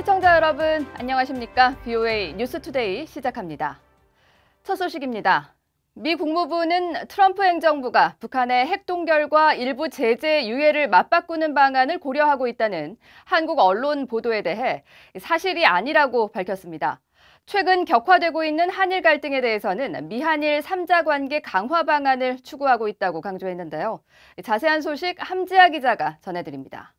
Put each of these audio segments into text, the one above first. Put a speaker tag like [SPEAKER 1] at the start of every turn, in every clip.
[SPEAKER 1] 시청자 여러분 안녕하십니까? BOA 뉴스투데이 시작합니다. 첫 소식입니다. 미 국무부는 트럼프 행정부가 북한의 핵동결과 일부 제재 유예를 맞바꾸는 방안을 고려하고 있다는 한국 언론 보도에 대해 사실이 아니라고 밝혔습니다. 최근 격화되고 있는 한일 갈등에 대해서는 미한일 3자 관계 강화 방안을 추구하고 있다고 강조했는데요. 자세한 소식 함지아 기자가 전해드립니다.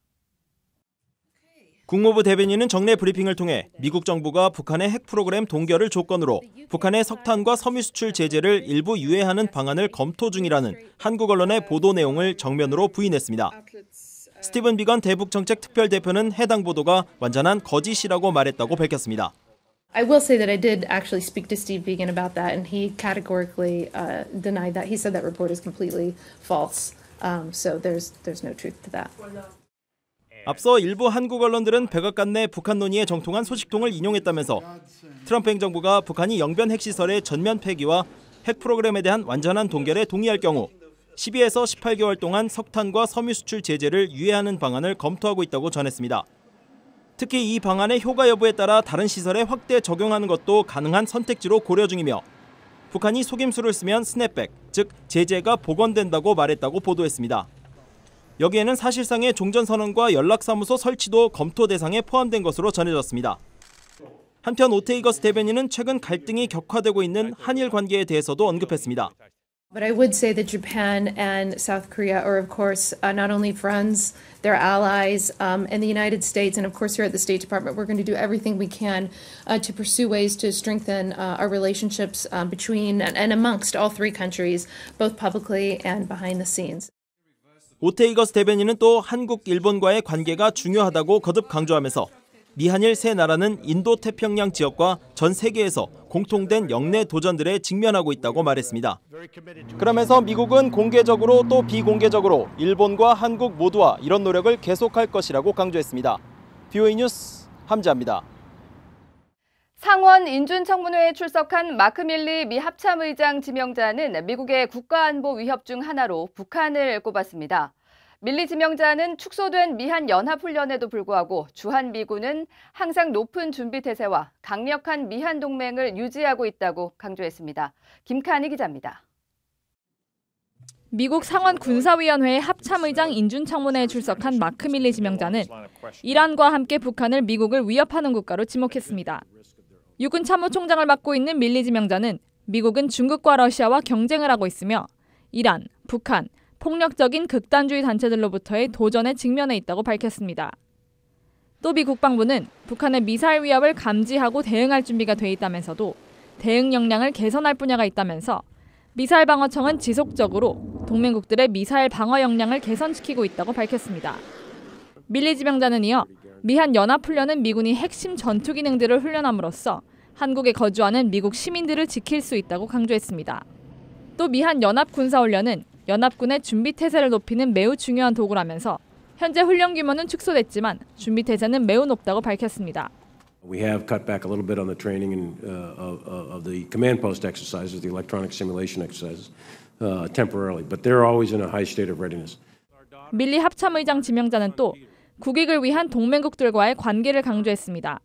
[SPEAKER 2] 국무부 대변인은 정례 브리핑을 통해 미국 정부가 북한의 핵 프로그램 동결을 조건으로 북한의 석탄과 섬유 수출 제재를 일부 유예하는 방안을 검토 중이라는 한국 언론의 보도 내용을 정면으로 부인했습니다. 스티븐 비건 대북 정책 특별 대표는 해당 보도가 완전한 거짓이라고 말했다고 밝혔습니다.
[SPEAKER 3] I will say that I did actually speak to Steve Began about that, and he categorically uh, denied that. He said that report is completely false. Um, so there's there's no truth to that.
[SPEAKER 2] 앞서 일부 한국 언론들은 백악관 내 북한 논의에 정통한 소식통을 인용했다면서 트럼프 행정부가 북한이 영변 핵시설의 전면 폐기와 핵 프로그램에 대한 완전한 동결에 동의할 경우 12에서 18개월 동안 석탄과 섬유 수출 제재를 유예하는 방안을 검토하고 있다고 전했습니다. 특히 이 방안의 효과 여부에 따라 다른 시설에 확대 적용하는 것도 가능한 선택지로 고려 중이며 북한이 속임수를 쓰면 스냅백, 즉 제재가 복원된다고 말했다고 보도했습니다. 여기에는 사실상의 종전선언과 연락사무소 설치도 검토 대상에 포함된 것으로 전해졌습니다. 한편 오테이거스 대변인은 최근 갈등이 격화되고 있는 한일 관계에 대해서도 언급했습니다.
[SPEAKER 3] But I would say that Japan and South Korea are, of course, uh, not only friends, they're allies, um, and the United States, and of course, here at the State Department, we're going to do everything we can uh, to pursue ways to strengthen uh, our relationships um, between and, and amongst all three countries, both publicly and behind the scenes.
[SPEAKER 2] 오테이거스 대변인은 또 한국, 일본과의 관계가 중요하다고 거듭 강조하면서 미한일 세 나라는 인도태평양 지역과 전 세계에서 공통된 역내 도전들에 직면하고 있다고 말했습니다. 그러면서 미국은 공개적으로 또 비공개적으로 일본과 한국 모두와 이런 노력을 계속할 것이라고 강조했습니다. BOE 뉴스 함지합니다
[SPEAKER 1] 상원 인준청문회에 출석한 마크밀리 미 합참의장 지명자는 미국의 국가안보 위협 중 하나로 북한을 꼽았습니다. 밀리 지명자는 축소된 미한 연합훈련에도 불구하고 주한미군은 항상 높은 준비태세와 강력한 미한 동맹을 유지하고 있다고 강조했습니다.
[SPEAKER 3] 김칸희 기자입니다. 미국 상원 군사위원회의 합참의장 인준청문회에 출석한 마크 밀리 지명자는 이란과 함께 북한을 미국을 위협하는 국가로 지목했습니다. 육군 참모총장을 맡고 있는 밀리 지명자는 미국은 중국과 러시아와 경쟁을 하고 있으며 이란, 북한, 폭력적인 극단주의 단체들로부터의 도전에 직면해 있다고 밝혔습니다. 또 미 국방부는 북한의 미사일 위협을 감지하고 대응할 준비가 돼 있다면서도 대응 역량을 개선할 분야가 있다면서 미사일 방어청은 지속적으로 동맹국들의 미사일 방어 역량을 개선시키고 있다고 밝혔습니다. 밀리 지명자는 이어 미한 연합훈련은 미군이 핵심 전투 기능들을 훈련함으로써 한국에 거주하는 미국 시민들을 지킬 수 있다고 강조했습니다. 또 미한 연합 군사훈련은 연합군의 준비태세를 높이는 매우 중요한 도구라면서 현재 훈련 규모는 축소됐지만 준비태세는 매우 높다고 밝혔습니다. We have cut back a little bit on the training and, uh, of, the command post exercises, the electronic simulation exercises, uh, temporarily, but they're always in a high state of readiness. 밀리 합참의장 지명자는 또 국익을 위한 동맹국들과의 관계를 강조했습니다.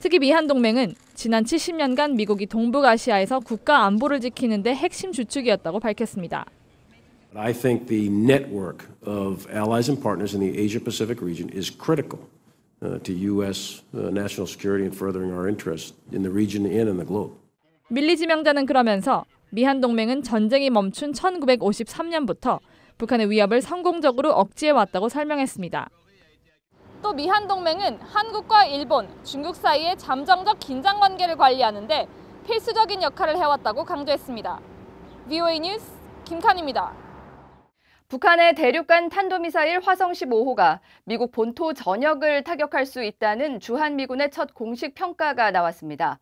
[SPEAKER 3] 특히 미한 동맹은 지난 70년간 미국이 동북아시아에서 국가 안보를 지키는 데 핵심 주축이었다고 밝혔습니다. I think the network of allies and partners in the Asia Pacific region is critical uh, to U.S. Uh, national security and furthering our interests in the region and in the globe. 밀리 지명자는 그러면서 미한 동맹은 전쟁이 멈춘 1953년부터 북한의 위협을 성공적으로 억제해 왔다고 설명했습니다. 또 미한 동맹은 한국과 일본, 중국 사이의 잠정적 긴장 관계를 관리하는데 필수적인 역할을 해왔다고 강조했습니다. VOA 뉴스 김칸입니다. 북한의
[SPEAKER 1] 대륙간 탄도미사일 화성 15호가 미국 본토 전역을 타격할 수 있다는 주한미군의 첫 공식 평가가 나왔습니다.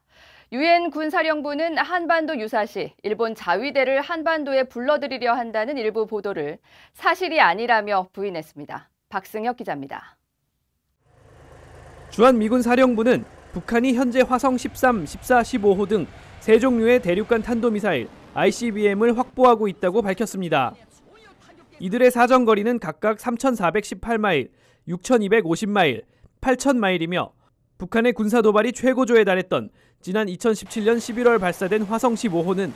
[SPEAKER 1] 유엔 군사령부는 한반도 유사시 일본 자위대를 한반도에 불러들이려 한다는 일부 보도를 사실이 아니라며 부인했습니다. 박승혁 기자입니다.
[SPEAKER 4] 주한미군 사령부는 북한이 현재 화성 13, 14, 15호 등 세 종류의 대륙간 탄도미사일 ICBM을 확보하고 있다고 밝혔습니다. 이들의 사정거리는 각각 3,418마일, 6,250마일, 8,000마일이며 북한의 군사 도발이 최고조에 달했던 지난 2017년 11월 발사된 화성 15호는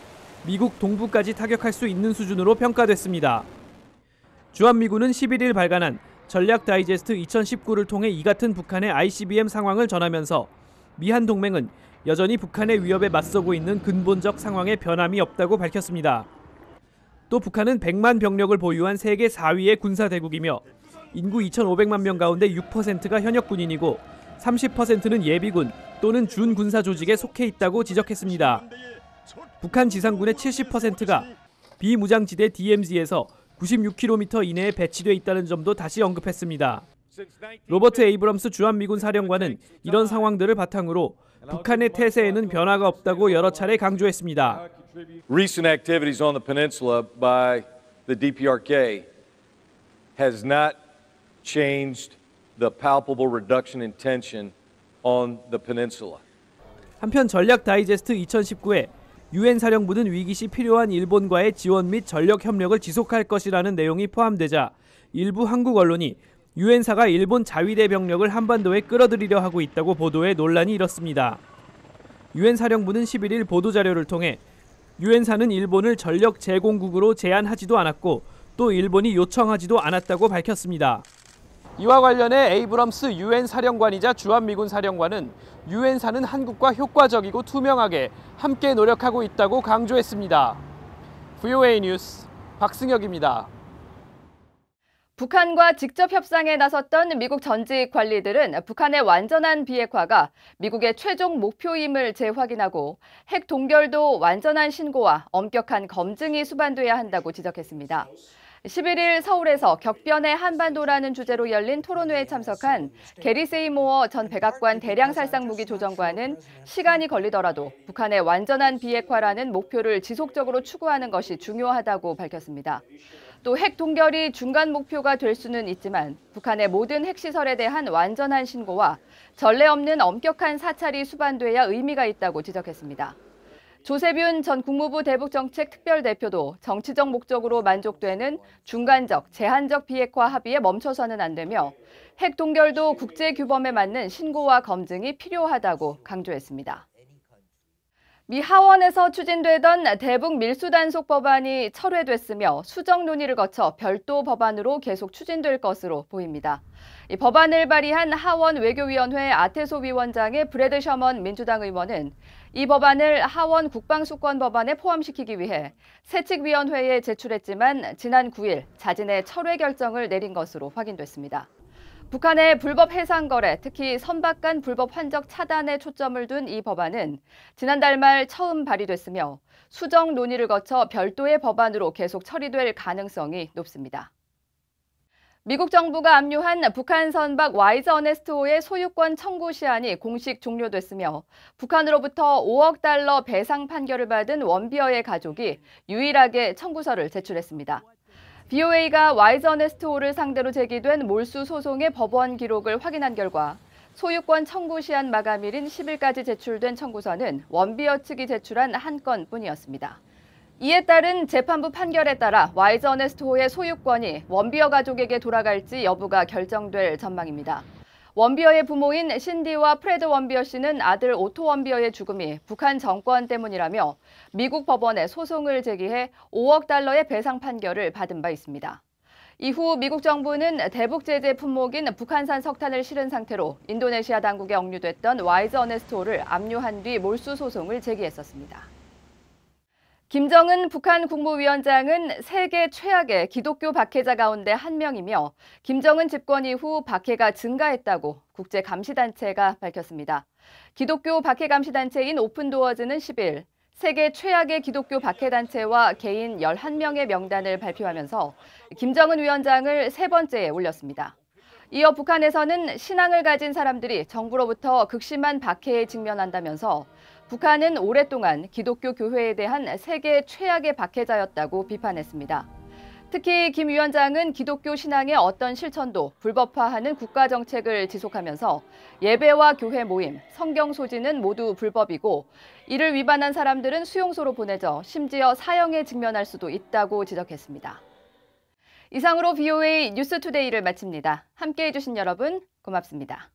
[SPEAKER 4] 미국 동부까지 타격할 수 있는 수준으로 평가됐습니다. 주한미군은 11일 발간한 전략 다이제스트 2019를 통해 이 같은 북한의 ICBM 상황을 전하면서 미한 동맹은 여전히 북한의 위협에 맞서고 있는 근본적 상황에 변함이 없다고 밝혔습니다. 또 북한은 100만 병력을 보유한 세계 4위의 군사대국이며 인구 2,500만 명 가운데 6%가 현역군인이고 30%는 예비군 또는 준군사 조직에 속해 있다고 지적했습니다. 북한 지상군의 70%가 비무장지대 DMZ에서 96km 이내에 배치돼 있다는 점도 다시 언급했습니다. 로버트 에이브럼스 주한미군 사령관은 이런 상황들을 바탕으로 북한의 태세에는 변화가 없다고 여러 차례 강조했습니다. recent activities on the peninsula by the DPRK has not changed the palpable reduction in tension on the peninsula. 한편 전략 다이제스트 2019에 유엔 사령부는 위기 시 필요한 일본과의 지원 및 전력 협력을 지속할 것이라는 내용이 포함되자 일부 한국 언론이 유엔사가 일본 자위대 병력을 한반도에 끌어들이려 하고 있다고 보도해 논란이 일었습니다. 유엔 사령부는 11일 보도 자료를 통해 유엔사는 일본을 전력 제공국으로 제한하지도 않았고 또 일본이 요청하지도 않았다고 밝혔습니다. 이와 관련해 에이브럼스 유엔 사령관이자 주한미군 사령관은 유엔사는 한국과 효과적이고 투명하게 함께 노력하고 있다고 강조했습니다. VOA 뉴스 박승혁입니다.
[SPEAKER 1] 북한과 직접 협상에 나섰던 미국 전직 관리들은 북한의 완전한 비핵화가 미국의 최종 목표임을 재확인하고 핵 동결도 완전한 신고와 엄격한 검증이 수반돼야 한다고 지적했습니다. 11일 서울에서 격변의 한반도라는 주제로 열린 토론회에 참석한 게리 세이모어 전 백악관 대량살상무기 조정관은 시간이 걸리더라도 북한의 완전한 비핵화라는 목표를 지속적으로 추구하는 것이 중요하다고 밝혔습니다. 또핵 동결이 중간 목표가 될 수는 있지만 북한의 모든 핵시설에 대한 완전한 신고와 전례 없는 엄격한 사찰이 수반돼야 의미가 있다고 지적했습니다. 조세균 전 국무부 대북정책 특별대표도 정치적 목적으로 만족되는 중간적, 제한적 비핵화 합의에 멈춰서는 안 되며 핵 동결도 국제 규범에 맞는 신고와 검증이 필요하다고 강조했습니다. 미 하원에서 추진되던 대북 밀수단속 법안이 철회됐으며 수정 논의를 거쳐 별도 법안으로 계속 추진될 것으로 보입니다. 이 법안을 발의한 하원 외교위원회 아태소 위원장의 브래드 셔먼 민주당 의원은 이 법안을 하원 국방수권 법안에 포함시키기 위해 세칙위원회에 제출했지만 지난 9일 자진의 철회 결정을 내린 것으로 확인됐습니다. 북한의 불법 해상 거래, 특히 선박 간 불법 환적 차단에 초점을 둔 이 법안은 지난달 말 처음 발의됐으며 수정 논의를 거쳐 별도의 법안으로 계속 처리될 가능성이 높습니다. 미국 정부가 압류한 북한 선박 와이즈 어네스트호의 소유권 청구 시한이 공식 종료됐으며 북한으로부터 5억 달러 배상 판결을 받은 원비어의 가족이 유일하게 청구서를 제출했습니다. BOA가 와이저네스트홀를 상대로 제기된 몰수 소송의 법원 기록을 확인한 결과 소유권 청구 시한 마감일인 10일까지 제출된 청구서는 원비어 측이 제출한 한 건뿐이었습니다. 이에 따른 재판부 판결에 따라 와이저네스트홀의 소유권이 원비어 가족에게 돌아갈지 여부가 결정될 전망입니다. 원비어의 부모인 신디와 프레드 원비어 씨는 아들 오토 원비어의 죽음이 북한 정권 때문이라며 미국 법원에 소송을 제기해 5억 달러의 배상 판결을 받은 바 있습니다. 이후 미국 정부는 대북 제재 품목인 북한산 석탄을 실은 상태로 인도네시아 당국에 억류됐던 와이즈 어네스토를 압류한 뒤 몰수 소송을 제기했었습니다. 김정은 북한 국무위원장은 세계 최악의 기독교 박해자 가운데 한 명이며 김정은 집권 이후 박해가 증가했다고 국제 감시단체가 밝혔습니다. 기독교 박해 감시단체인 오픈도어즈는 10일 세계 최악의 기독교 박해단체와 개인 11명의 명단을 발표하면서 김정은 위원장을 세 번째에 올렸습니다. 이어 북한에서는 신앙을 가진 사람들이 정부로부터 극심한 박해에 직면한다면서 북한은 오랫동안 기독교 교회에 대한 세계 최악의 박해자였다고 비판했습니다. 특히 김 위원장은 기독교 신앙의 어떤 실천도 불법화하는 국가 정책을 지속하면서 예배와 교회 모임, 성경 소지는 모두 불법이고 이를 위반한 사람들은 수용소로 보내져 심지어 사형에 직면할 수도 있다고 지적했습니다. 이상으로 BOA 뉴스투데이를 마칩니다. 함께해 주신 여러분 고맙습니다.